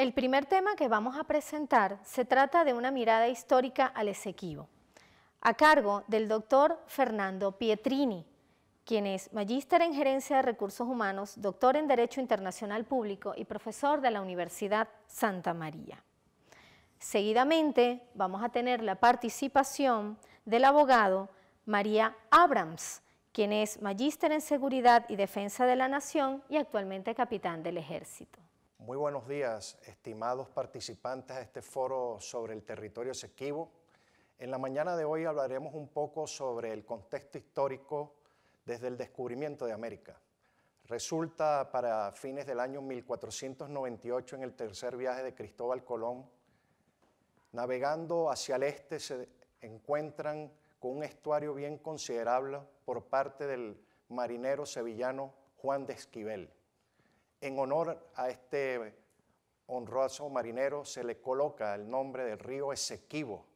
El primer tema que vamos a presentar se trata de una mirada histórica al Esequibo, a cargo del doctor Fernando Pietrini, quien es magíster en Gerencia de Recursos Humanos, doctor en Derecho Internacional Público y profesor de la Universidad Santa María. Seguidamente vamos a tener la participación del abogado María Abrams, quien es magíster en Seguridad y Defensa de la Nación y actualmente capitán del Ejército. Muy buenos días, estimados participantes de este foro sobre el territorio sequivo. En la mañana de hoy hablaremos un poco sobre el contexto histórico desde el descubrimiento de América. Resulta para fines del año 1498, en el tercer viaje de Cristóbal Colón, navegando hacia el este se encuentran con un estuario bien considerable por parte del marinero sevillano Juan de Esquivel en honor a este honroso marinero se le coloca el nombre del río Esequibo,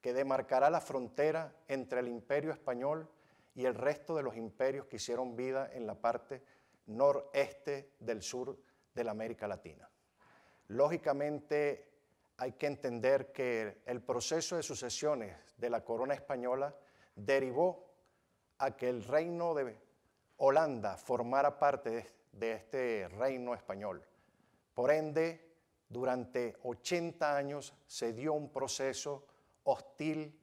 que demarcará la frontera entre el imperio español y el resto de los imperios que hicieron vida en la parte noreste del sur de la América Latina. Lógicamente hay que entender que el proceso de sucesiones de la corona española derivó a que el reino de Holanda formara parte de este de este reino español. Por ende, durante 80 años se dio un proceso hostil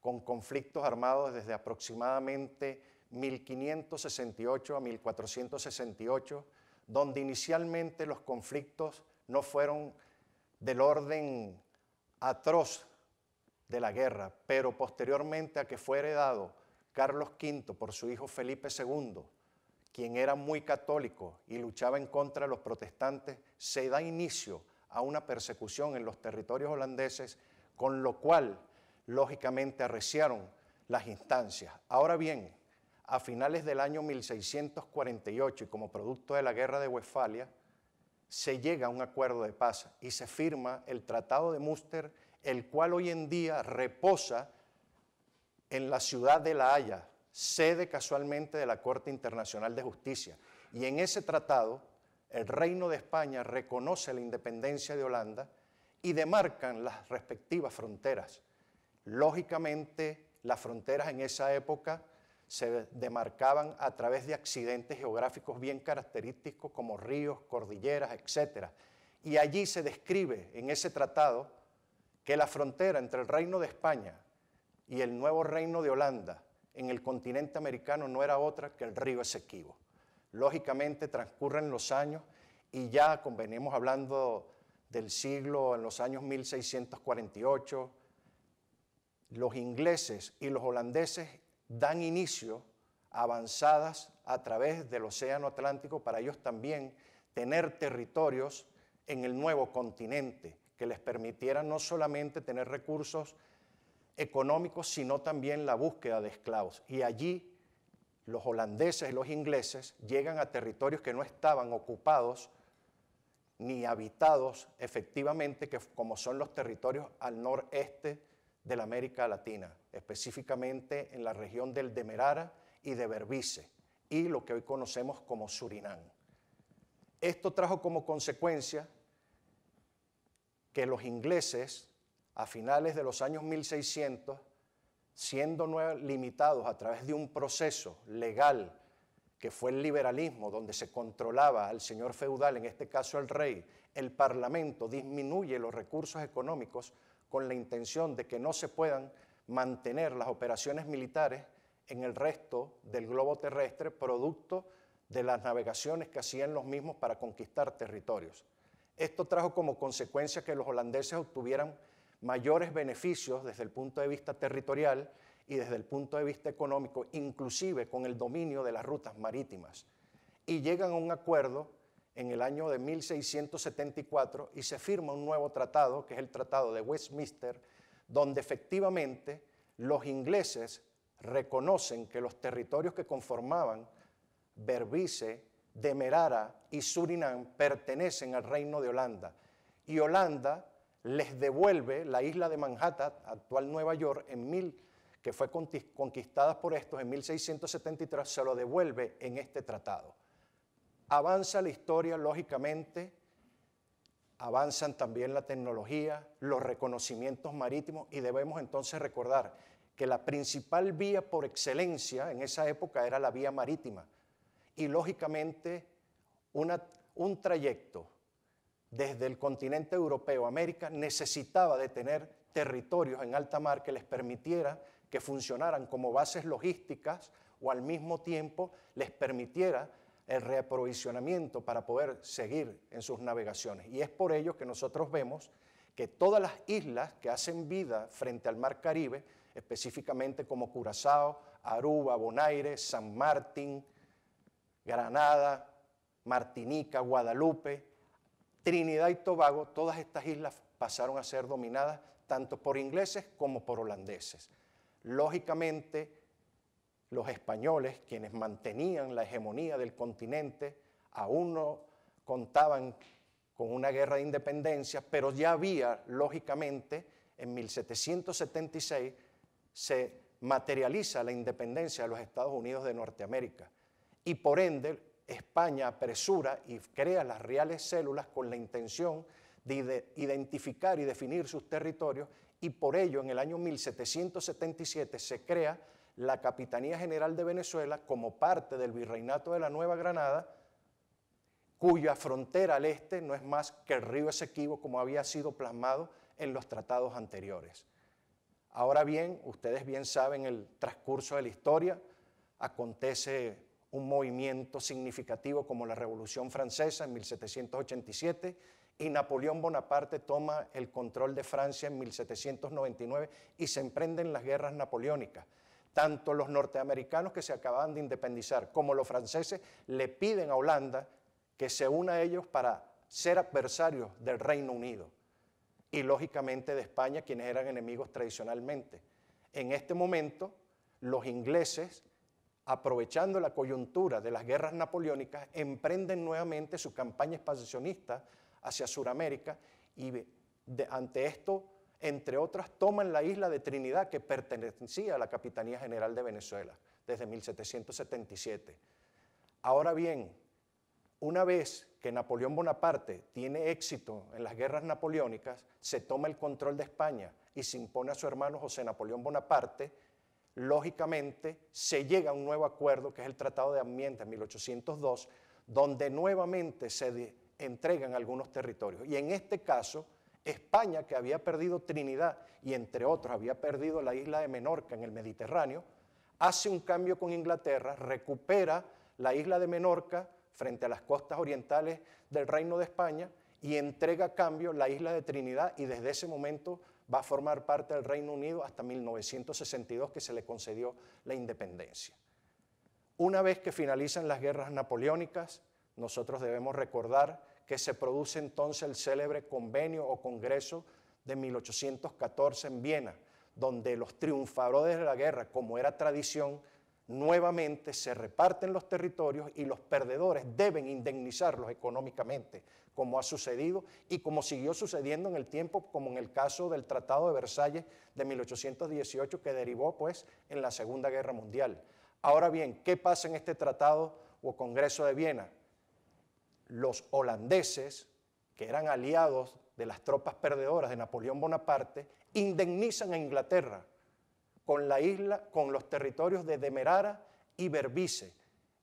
con conflictos armados desde aproximadamente 1568 a 1468, donde inicialmente los conflictos no fueron del orden atroz de la guerra, pero posteriormente a que fue heredado Carlos V por su hijo Felipe II, quien era muy católico y luchaba en contra de los protestantes, se da inicio a una persecución en los territorios holandeses, con lo cual, lógicamente, arreciaron las instancias. Ahora bien, a finales del año 1648 y como producto de la guerra de Westfalia, se llega a un acuerdo de paz y se firma el Tratado de Múster, el cual hoy en día reposa en la ciudad de La Haya, sede casualmente de la Corte Internacional de Justicia. Y en ese tratado, el Reino de España reconoce la independencia de Holanda y demarcan las respectivas fronteras. Lógicamente, las fronteras en esa época se demarcaban a través de accidentes geográficos bien característicos como ríos, cordilleras, etc. Y allí se describe en ese tratado que la frontera entre el Reino de España y el nuevo Reino de Holanda en el continente americano no era otra que el río Esequibo. Lógicamente transcurren los años y ya convenimos hablando del siglo, en los años 1648, los ingleses y los holandeses dan inicio a avanzadas a través del Océano Atlántico para ellos también tener territorios en el nuevo continente que les permitiera no solamente tener recursos económicos, sino también la búsqueda de esclavos. Y allí los holandeses y los ingleses llegan a territorios que no estaban ocupados ni habitados efectivamente, que, como son los territorios al noreste de la América Latina, específicamente en la región del Demerara y de Berbice, y lo que hoy conocemos como Surinam. Esto trajo como consecuencia que los ingleses a finales de los años 1600, siendo limitados a través de un proceso legal que fue el liberalismo, donde se controlaba al señor feudal, en este caso al rey, el Parlamento disminuye los recursos económicos con la intención de que no se puedan mantener las operaciones militares en el resto del globo terrestre, producto de las navegaciones que hacían los mismos para conquistar territorios. Esto trajo como consecuencia que los holandeses obtuvieran mayores beneficios desde el punto de vista territorial y desde el punto de vista económico, inclusive con el dominio de las rutas marítimas. Y llegan a un acuerdo en el año de 1674 y se firma un nuevo tratado, que es el Tratado de Westminster, donde efectivamente los ingleses reconocen que los territorios que conformaban Berbice, Demerara y Surinam pertenecen al Reino de Holanda. Y Holanda les devuelve la isla de Manhattan, actual Nueva York, en mil, que fue conquistada por estos en 1673, se lo devuelve en este tratado. Avanza la historia, lógicamente, avanzan también la tecnología, los reconocimientos marítimos y debemos entonces recordar que la principal vía por excelencia en esa época era la vía marítima y lógicamente un trayecto desde el continente europeo, América, necesitaba de tener territorios en alta mar que les permitiera que funcionaran como bases logísticas o al mismo tiempo les permitiera el reaprovisionamiento para poder seguir en sus navegaciones. Y es por ello que nosotros vemos que todas las islas que hacen vida frente al Mar Caribe, específicamente como Curazao, Aruba, Bonaire, San Martín, Granada, Martinica, Guadalupe, Trinidad y Tobago, todas estas islas pasaron a ser dominadas tanto por ingleses como por holandeses. Lógicamente, los españoles, quienes mantenían la hegemonía del continente, aún no contaban con una guerra de independencia, pero ya había, lógicamente, en 1776 se materializa la independencia de los Estados Unidos de Norteamérica y por ende España apresura y crea las reales células con la intención de identificar y definir sus territorios y por ello en el año 1777 se crea la Capitanía General de Venezuela como parte del Virreinato de la Nueva Granada, cuya frontera al este no es más que el río Esequibo como había sido plasmado en los tratados anteriores. Ahora bien, ustedes bien saben el transcurso de la historia, acontece un movimiento significativo como la Revolución Francesa en 1787 y Napoleón Bonaparte toma el control de Francia en 1799 y se emprenden las guerras napoleónicas. Tanto los norteamericanos que se acababan de independizar como los franceses le piden a Holanda que se una a ellos para ser adversarios del Reino Unido y lógicamente de España, quienes eran enemigos tradicionalmente. En este momento, los ingleses aprovechando la coyuntura de las guerras napoleónicas, emprenden nuevamente su campaña expansionista hacia Sudamérica y ante esto, entre otras, toman la isla de Trinidad que pertenecía a la Capitanía General de Venezuela desde 1777. Ahora bien, una vez que Napoleón Bonaparte tiene éxito en las guerras napoleónicas, se toma el control de España y se impone a su hermano José Napoleón Bonaparte, lógicamente se llega a un nuevo acuerdo que es el Tratado de Ambiente en 1802, donde nuevamente se entregan algunos territorios. Y en este caso, España, que había perdido Trinidad y entre otros había perdido la isla de Menorca en el Mediterráneo, hace un cambio con Inglaterra, recupera la isla de Menorca frente a las costas orientales del Reino de España y entrega a cambio la isla de Trinidad y desde ese momento va a formar parte del Reino Unido hasta 1962 que se le concedió la independencia. Una vez que finalizan las guerras napoleónicas, nosotros debemos recordar que se produce entonces el célebre convenio o congreso de 1814 en Viena, donde los triunfadores de la guerra, como era tradición, nuevamente se reparten los territorios y los perdedores deben indemnizarlos económicamente, como ha sucedido y como siguió sucediendo en el tiempo, como en el caso del Tratado de Versalles de 1818 que derivó pues en la Segunda Guerra Mundial. Ahora bien, ¿qué pasa en este tratado o Congreso de Viena? Los holandeses, que eran aliados de las tropas perdedoras de Napoleón Bonaparte, indemnizan a Inglaterra con la isla, con los territorios de Demerara y Berbice.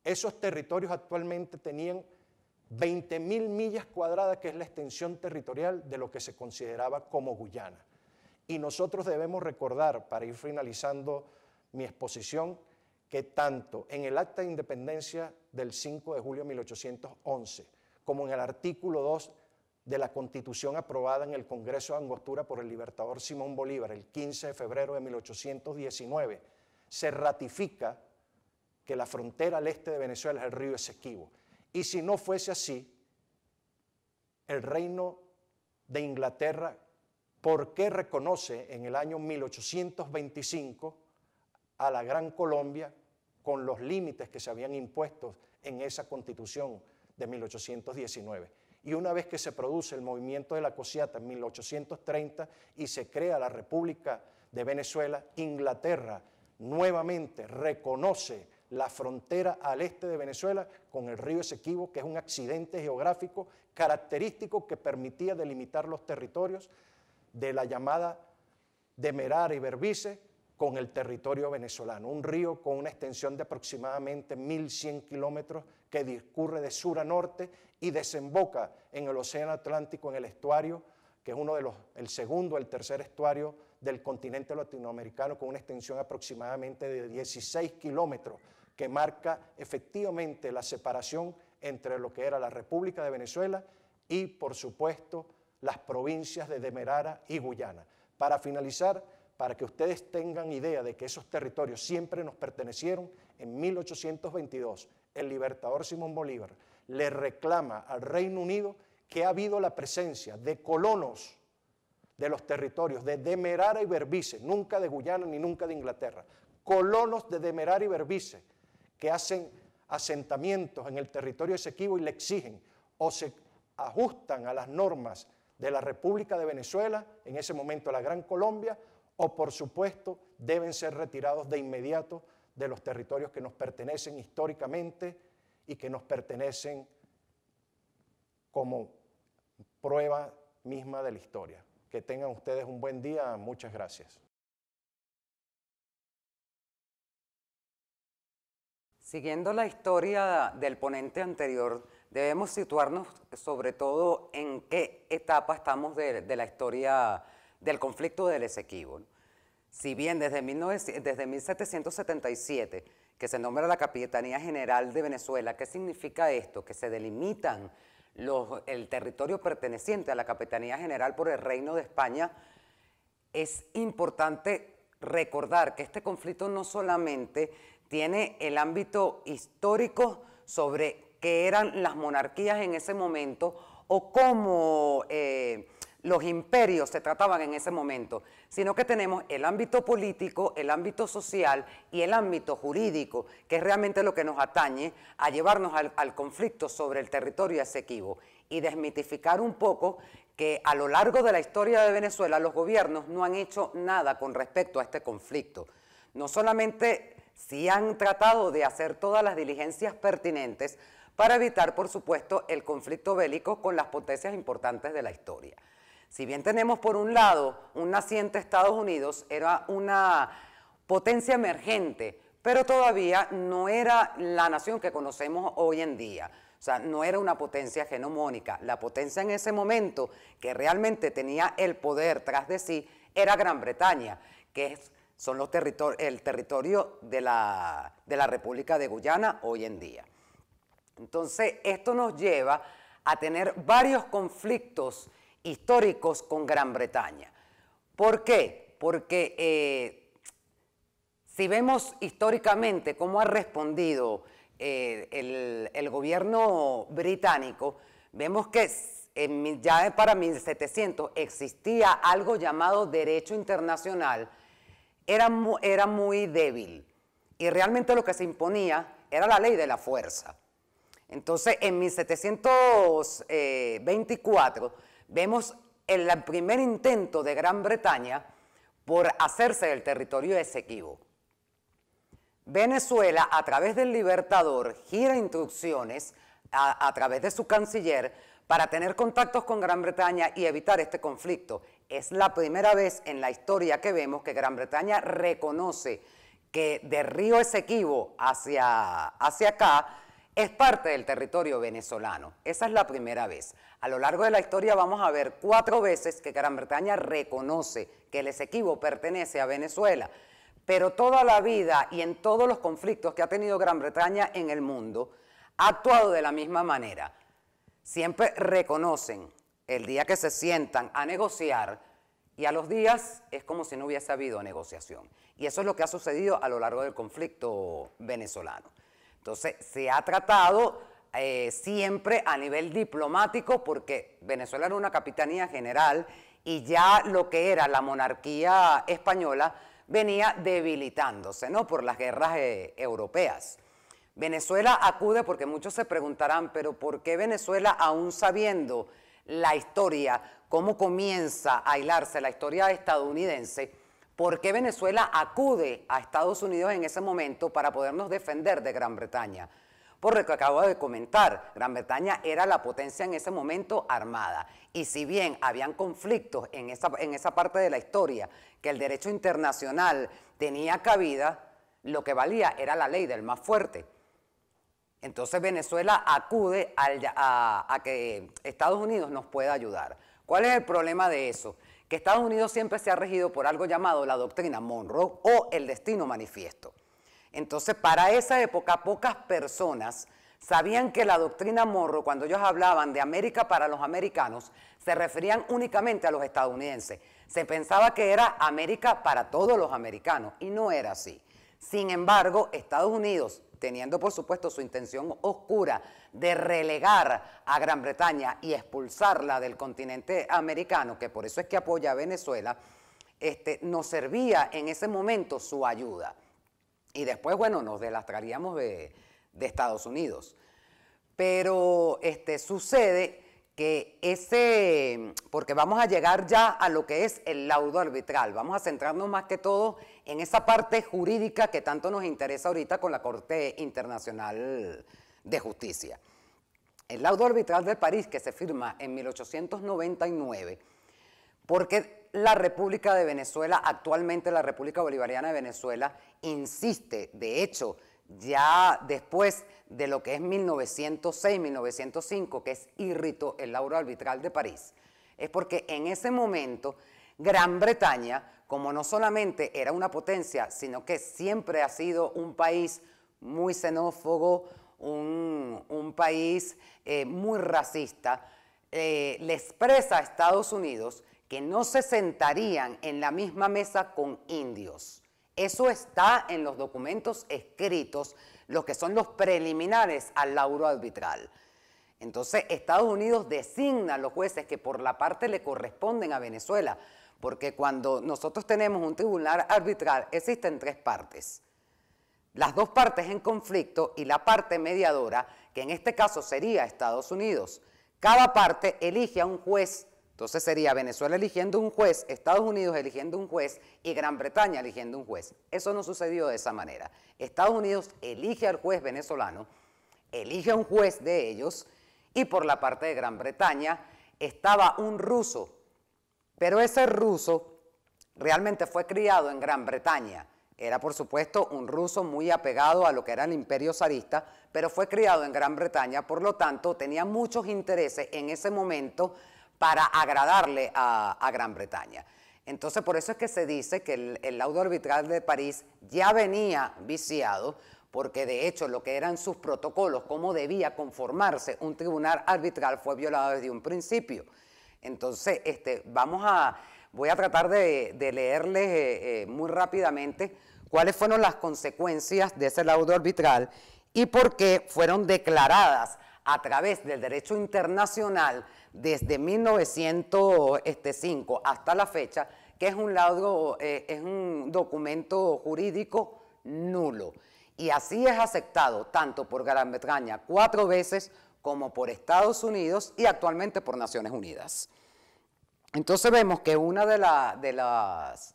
Esos territorios actualmente tenían 20.000 millas cuadradas, que es la extensión territorial de lo que se consideraba como Guyana. Y nosotros debemos recordar, para ir finalizando mi exposición, que tanto en el Acta de Independencia del 5 de julio de 1811 como en el artículo 2 de la constitución aprobada en el Congreso de Angostura por el libertador Simón Bolívar el 15 de febrero de 1819, se ratifica que la frontera al este de Venezuela es el río Esequibo. Y si no fuese así, el reino de Inglaterra, ¿por qué reconoce en el año 1825 a la Gran Colombia con los límites que se habían impuesto en esa constitución de 1819? y una vez que se produce el movimiento de la Cosiata en 1830 y se crea la República de Venezuela, Inglaterra nuevamente reconoce la frontera al este de Venezuela con el río Esequibo, que es un accidente geográfico característico que permitía delimitar los territorios de la llamada Demerara y Berbice con el territorio venezolano, un río con una extensión de aproximadamente 1.100 kilómetros que discurre de sur a norte y desemboca en el Océano Atlántico en el estuario, que es uno de los, el segundo, el tercer estuario del continente latinoamericano con una extensión aproximadamente de 16 kilómetros, que marca efectivamente la separación entre lo que era la República de Venezuela y, por supuesto, las provincias de Demerara y Guyana. Para finalizar, para que ustedes tengan idea de que esos territorios siempre nos pertenecieron, en 1822 el libertador Simón Bolívar le reclama al Reino Unido que ha habido la presencia de colonos de los territorios de Demerara y Berbice, nunca de Guyana ni nunca de Inglaterra, colonos de Demerara y Berbice que hacen asentamientos en el territorio Esequibo y le exigen o se ajustan a las normas de la República de Venezuela, en ese momento la Gran Colombia, o por supuesto deben ser retirados de inmediato de los territorios que nos pertenecen históricamente y que nos pertenecen como prueba misma de la historia. Que tengan ustedes un buen día. Muchas gracias. Siguiendo la historia del ponente anterior, debemos situarnos sobre todo en qué etapa estamos de, la historia del conflicto del Esequibo. Si bien desde, 1777 que se nombra la Capitanía General de Venezuela, ¿qué significa esto? Que se delimitan el territorio perteneciente a la Capitanía General por el Reino de España, es importante recordar que este conflicto no solamente tiene el ámbito histórico sobre qué eran las monarquías en ese momento o cómo eh, los imperios se trataban en ese momento, sino que tenemos el ámbito político, el ámbito social y el ámbito jurídico, que es realmente lo que nos atañe a llevarnos al, conflicto sobre el territorio asequivo y desmitificar un poco que a lo largo de la historia de Venezuela los gobiernos no han hecho nada con respecto a este conflicto. No solamente si han tratado de hacer todas las diligencias pertinentes para evitar, por supuesto, el conflicto bélico con las potencias importantes de la historia. Si bien tenemos por un lado un naciente Estados Unidos, era una potencia emergente, pero todavía no era la nación que conocemos hoy en día. O sea, no era una potencia genomónica. La potencia en ese momento que realmente tenía el poder tras de sí era Gran Bretaña, que es, son los el territorio de de la República de Guyana hoy en día. Entonces, esto nos lleva a tener varios conflictos históricos con Gran Bretaña. ¿Por qué? Porque eh, si vemos históricamente cómo ha respondido eh, el, gobierno británico, vemos que en, ya para 1700 existía algo llamado derecho internacional, era, era muy débil y realmente lo que se imponía era la ley de la fuerza. Entonces, en 1724 Vemos el primer intento de Gran Bretaña por hacerse del territorio esequivo. Venezuela, a través del Libertador, gira instrucciones a, través de su canciller para tener contactos con Gran Bretaña y evitar este conflicto. Es la primera vez en la historia que vemos que Gran Bretaña reconoce que de Río Esequibo hacia, hacia acá es parte del territorio venezolano. Esa es la primera vez. A lo largo de la historia vamos a ver cuatro veces que Gran Bretaña reconoce que el Esequibo pertenece a Venezuela. Pero toda la vida y en todos los conflictos que ha tenido Gran Bretaña en el mundo, ha actuado de la misma manera. Siempre reconocen el día que se sientan a negociar y a los días es como si no hubiese habido negociación. Y eso es lo que ha sucedido a lo largo del conflicto venezolano. Entonces, se ha tratado eh, siempre a nivel diplomático porque Venezuela era una capitanía general y ya lo que era la monarquía española venía debilitándose, ¿no? Por las guerras eh, europeas. Venezuela acude porque muchos se preguntarán, pero ¿por qué Venezuela, aún sabiendo la historia, cómo comienza a hilarse la historia estadounidense, ¿Por qué Venezuela acude a Estados Unidos en ese momento para podernos defender de Gran Bretaña? Por lo que acabo de comentar, Gran Bretaña era la potencia en ese momento armada. Y si bien habían conflictos en esa, parte de la historia, que el derecho internacional tenía cabida, lo que valía era la ley del más fuerte. Entonces Venezuela acude a, a que Estados Unidos nos pueda ayudar. ¿Cuál es el problema de eso? que Estados Unidos siempre se ha regido por algo llamado la doctrina Monroe o el destino manifiesto. Entonces, para esa época, pocas personas sabían que la doctrina Monroe, cuando ellos hablaban de América para los americanos, se referían únicamente a los estadounidenses. Se pensaba que era América para todos los americanos y no era así. Sin embargo, Estados Unidos, teniendo por supuesto su intención oscura de relegar a Gran Bretaña y expulsarla del continente americano, que por eso es que apoya a Venezuela, este, nos servía en ese momento su ayuda. Y después, bueno, nos delastraríamos de, Estados Unidos. Pero este, sucede que ese, porque vamos a llegar ya a lo que es el laudo arbitral, vamos a centrarnos más que todo en esa parte jurídica que tanto nos interesa ahorita con la Corte Internacional de Justicia. El laudo arbitral de París que se firma en 1899, porque la República de Venezuela, actualmente la República Bolivariana de Venezuela, insiste, de hecho, ya después de lo que es 1906-1905, que es irrito el laudo arbitral de París, es porque en ese momento Gran Bretaña como no solamente era una potencia, sino que siempre ha sido un país muy xenófobo, un, país eh, muy racista, eh, le expresa a Estados Unidos que no se sentarían en la misma mesa con indios. Eso está en los documentos escritos, los que son los preliminares al lauro arbitral. Entonces, Estados Unidos designa a los jueces que por la parte le corresponden a Venezuela. Porque cuando nosotros tenemos un tribunal arbitral, existen tres partes. Las dos partes en conflicto y la parte mediadora, que en este caso sería Estados Unidos. Cada parte elige a un juez entonces sería Venezuela eligiendo un juez, Estados Unidos eligiendo un juez y Gran Bretaña eligiendo un juez. Eso no sucedió de esa manera. Estados Unidos elige al juez venezolano, elige a un juez de ellos y por la parte de Gran Bretaña estaba un ruso pero ese ruso realmente fue criado en Gran Bretaña. Era, por supuesto, un ruso muy apegado a lo que era el imperio zarista, pero fue criado en Gran Bretaña, por lo tanto, tenía muchos intereses en ese momento para agradarle a, Gran Bretaña. Entonces, por eso es que se dice que el, el laudo arbitral de París ya venía viciado, porque de hecho lo que eran sus protocolos, cómo debía conformarse un tribunal arbitral, fue violado desde un principio. Entonces, este, vamos a, voy a tratar de, leerles eh, eh, muy rápidamente cuáles fueron las consecuencias de ese laudo arbitral y por qué fueron declaradas a través del derecho internacional desde 1905 hasta la fecha, que es un laudo, eh, es un documento jurídico nulo. Y así es aceptado tanto por Gran Bretaña cuatro veces como por Estados Unidos y actualmente por Naciones Unidas. Entonces vemos que una de, de las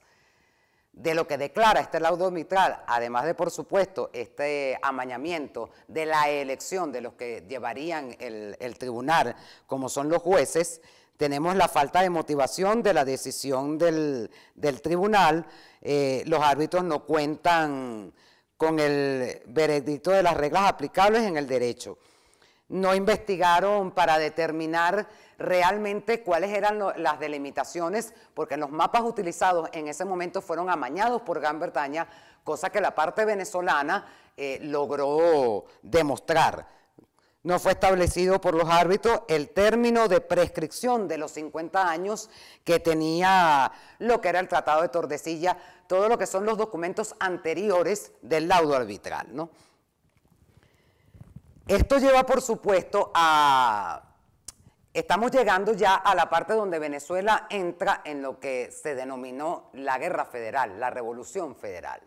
de lo que declara este laudo mitral, además de, por supuesto, este amañamiento de la elección de los que llevarían el, tribunal, como son los jueces, tenemos la falta de motivación de la decisión del, tribunal, eh, los árbitros no cuentan con el veredicto de las reglas aplicables en el derecho no investigaron para determinar realmente cuáles eran las delimitaciones, porque los mapas utilizados en ese momento fueron amañados por Gran Bretaña, cosa que la parte venezolana eh, logró demostrar. No fue establecido por los árbitros el término de prescripción de los 50 años que tenía lo que era el Tratado de Tordesilla, todo lo que son los documentos anteriores del laudo arbitral, ¿no? Esto lleva, por supuesto, a... Estamos llegando ya a la parte donde Venezuela entra en lo que se denominó la guerra federal, la revolución federal.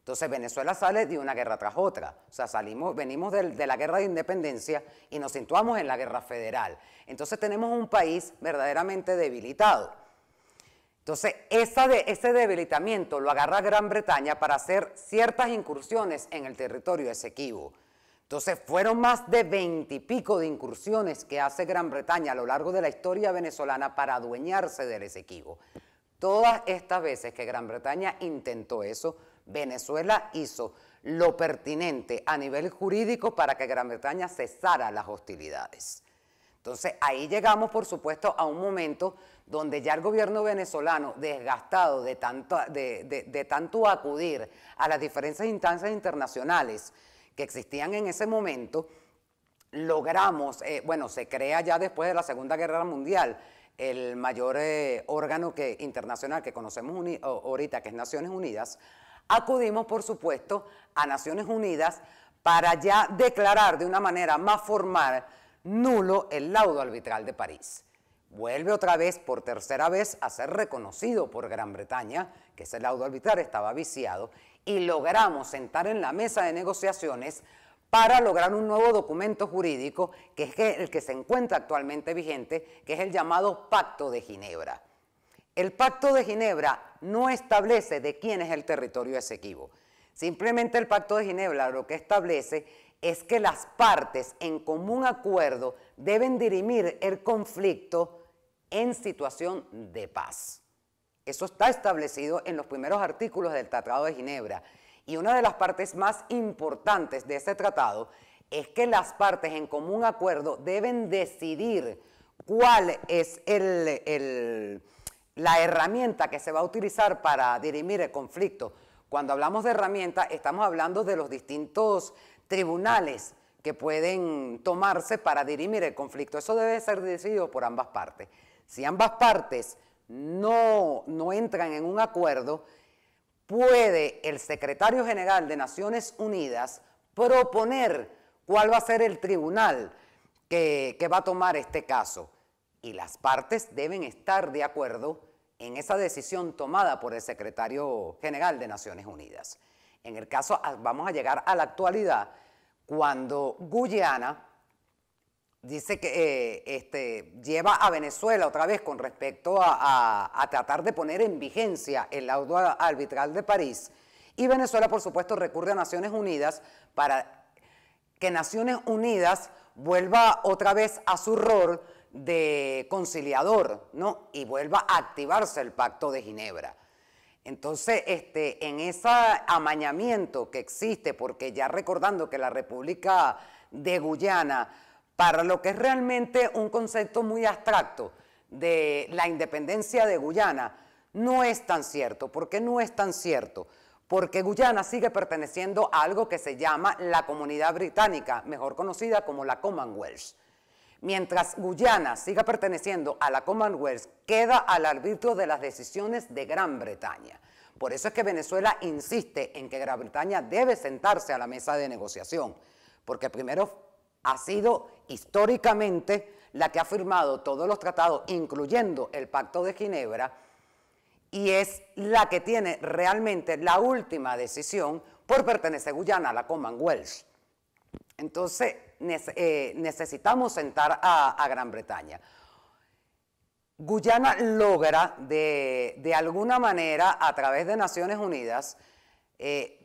Entonces Venezuela sale de una guerra tras otra. O sea, salimos, venimos de, la guerra de independencia y nos situamos en la guerra federal. Entonces tenemos un país verdaderamente debilitado. Entonces ese debilitamiento lo agarra Gran Bretaña para hacer ciertas incursiones en el territorio esequibo. Entonces fueron más de pico de incursiones que hace Gran Bretaña a lo largo de la historia venezolana para adueñarse del Esequibo. Todas estas veces que Gran Bretaña intentó eso, Venezuela hizo lo pertinente a nivel jurídico para que Gran Bretaña cesara las hostilidades. Entonces ahí llegamos, por supuesto, a un momento donde ya el gobierno venezolano, desgastado de tanto, de tanto acudir a las diferentes instancias internacionales, que existían en ese momento, logramos, eh, bueno, se crea ya después de la Segunda Guerra Mundial el mayor eh, órgano que, internacional que conocemos ahorita, que es Naciones Unidas, acudimos, por supuesto, a Naciones Unidas para ya declarar de una manera más formal nulo el laudo arbitral de París. Vuelve otra vez, por tercera vez, a ser reconocido por Gran Bretaña, que ese laudo arbitral estaba viciado, y logramos sentar en la mesa de negociaciones para lograr un nuevo documento jurídico, que es el que se encuentra actualmente vigente, que es el llamado Pacto de Ginebra. El Pacto de Ginebra no establece de quién es el territorio Esequibo. Simplemente el Pacto de Ginebra lo que establece es que las partes en común acuerdo deben dirimir el conflicto en situación de paz. Eso está establecido en los primeros artículos del Tratado de Ginebra. Y una de las partes más importantes de ese tratado es que las partes en común acuerdo deben decidir cuál es el, la herramienta que se va a utilizar para dirimir el conflicto. Cuando hablamos de herramienta, estamos hablando de los distintos tribunales que pueden tomarse para dirimir el conflicto. Eso debe ser decidido por ambas partes. Si ambas partes no, no entran en un acuerdo, puede el secretario general de Naciones Unidas proponer cuál va a ser el tribunal que, que, va a tomar este caso. Y las partes deben estar de acuerdo en esa decisión tomada por el secretario general de Naciones Unidas. En el caso, ah, vamos a llegar a la actualidad, cuando Guyana dice que eh, este, lleva a Venezuela otra vez con respecto a, tratar de poner en vigencia el laudo arbitral de París. Y Venezuela, por supuesto, recurre a Naciones Unidas para que Naciones Unidas vuelva otra vez a su rol de conciliador, Y vuelva a activarse el Pacto de Ginebra. Entonces, este, en ese amañamiento que existe, porque ya recordando que la República de Guyana para lo que es realmente un concepto muy abstracto de la independencia de Guyana, no es tan cierto. ¿Por qué no es tan cierto? Porque Guyana sigue perteneciendo a algo que se llama la Comunidad Británica, mejor conocida como la Commonwealth. Mientras Guyana siga perteneciendo a la Commonwealth, queda al arbitrio de las decisiones de Gran Bretaña. Por eso es que Venezuela insiste en que Gran Bretaña debe sentarse a la mesa de negociación, porque primero ha sido históricamente la que ha firmado todos los tratados, incluyendo el Pacto de Ginebra, y es la que tiene realmente la última decisión por pertenecer Guyana a la Commonwealth. Entonces eh, necesitamos sentar a, Gran Bretaña. Guyana logra de, alguna manera, a través de Naciones Unidas, eh,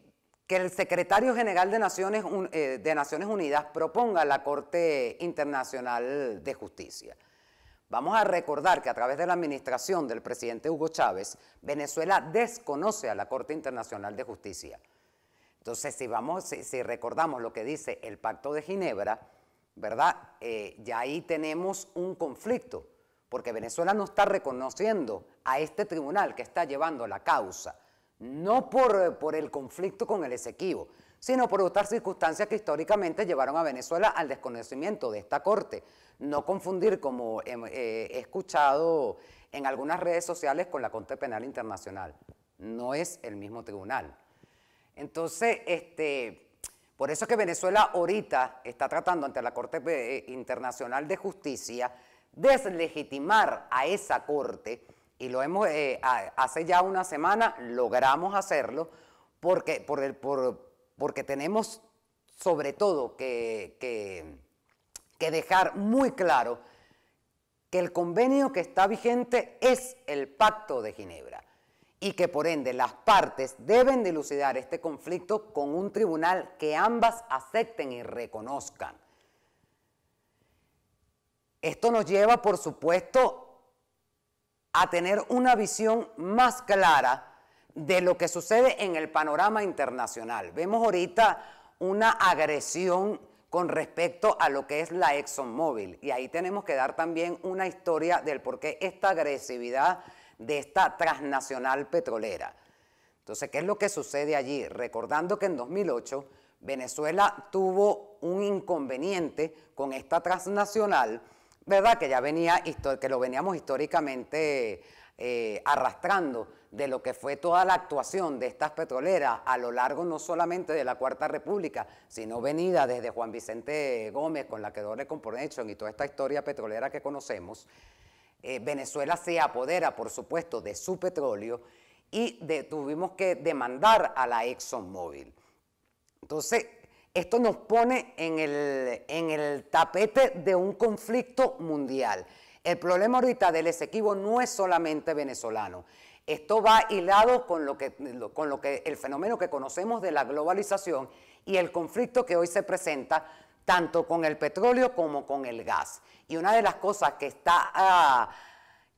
que el secretario general eh, de Naciones, Unidas proponga la Corte Internacional de Justicia. Vamos a recordar que a través de la administración del presidente Hugo Chávez, Venezuela desconoce a la Corte Internacional de Justicia. Entonces, si, recordamos lo que dice el Pacto de Ginebra, ¿verdad? Eh, ya ahí tenemos un conflicto, porque Venezuela no está reconociendo a este tribunal que está llevando la causa no eh, por, el conflicto con el Esequibo, sino por otras circunstancias que históricamente llevaron a Venezuela al desconocimiento de esta corte. No confundir, como he, eh, escuchado en algunas redes sociales, con la Corte Penal Internacional. No es el mismo tribunal. Entonces, este, por eso es que Venezuela ahorita está tratando ante la Corte eh, Internacional de Justicia deslegitimar a esa corte y lo hemos, eh, hace ya una semana logramos hacerlo porque, por porque tenemos sobre todo que, que, que dejar muy claro que el convenio que está vigente es el Pacto de Ginebra y que por ende las partes deben dilucidar este conflicto con un tribunal que ambas acepten y reconozcan. Esto nos lleva, por supuesto, a tener una visión más clara de lo que sucede en el panorama internacional. Vemos ahorita una agresión con respecto a lo que es la ExxonMobil y ahí tenemos que dar también una historia del por qué esta agresividad de esta transnacional petrolera. Entonces, ¿qué es lo que sucede allí? Recordando que en 2008 Venezuela tuvo un inconveniente con esta transnacional ¿verdad? Que ya venía, que lo veníamos históricamente eh, arrastrando de lo que fue toda la actuación de estas petroleras a lo largo no solamente de la Cuarta República, sino venida desde Juan Vicente Gómez con la que doble componente y toda esta historia petrolera que conocemos, eh, Venezuela se apodera, por supuesto, de su petróleo y tuvimos que demandar a la ExxonMobil. Entonces, esto nos pone en el, tapete de un conflicto mundial. El problema ahorita del Esequibo no es solamente venezolano. Esto va hilado con lo, que, con lo que el fenómeno que conocemos de la globalización y el conflicto que hoy se presenta tanto con el petróleo como con el gas. Y una de las cosas que está, ah,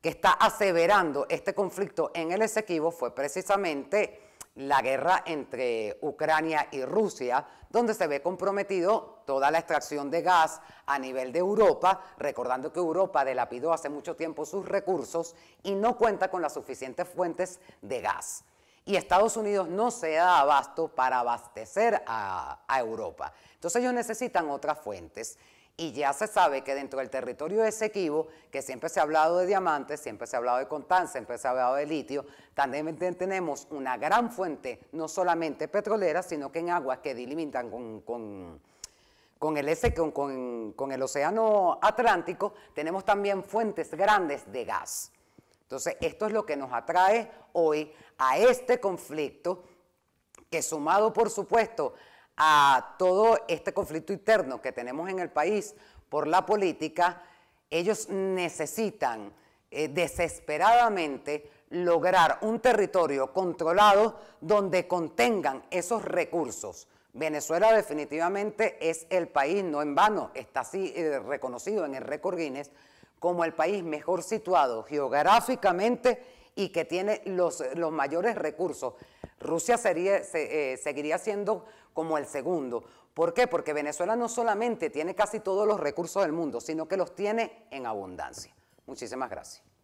que está aseverando este conflicto en el Esequibo fue precisamente la guerra entre Ucrania y Rusia, donde se ve comprometido toda la extracción de gas a nivel de Europa, recordando que Europa delapidó hace mucho tiempo sus recursos y no cuenta con las suficientes fuentes de gas. Y Estados Unidos no se da abasto para abastecer a, a Europa. Entonces ellos necesitan otras fuentes y ya se sabe que dentro del territorio de Esequibo, que siempre se ha hablado de diamantes, siempre se ha hablado de contán, siempre se ha hablado de litio, también tenemos una gran fuente, no solamente petrolera, sino que en aguas que delimitan con, el, con, con el océano Atlántico, tenemos también fuentes grandes de gas. Entonces, esto es lo que nos atrae hoy a este conflicto, que sumado, por supuesto, a todo este conflicto interno que tenemos en el país por la política, ellos necesitan eh, desesperadamente lograr un territorio controlado donde contengan esos recursos. Venezuela definitivamente es el país, no en vano, está así eh, reconocido en el récord Guinness como el país mejor situado geográficamente y que tiene los, los mayores recursos. Rusia eh, seguiría siendo como el segundo. ¿Por qué? Porque Venezuela no solamente tiene casi todos los recursos del mundo, sino que los tiene en abundancia. Muchísimas gracias.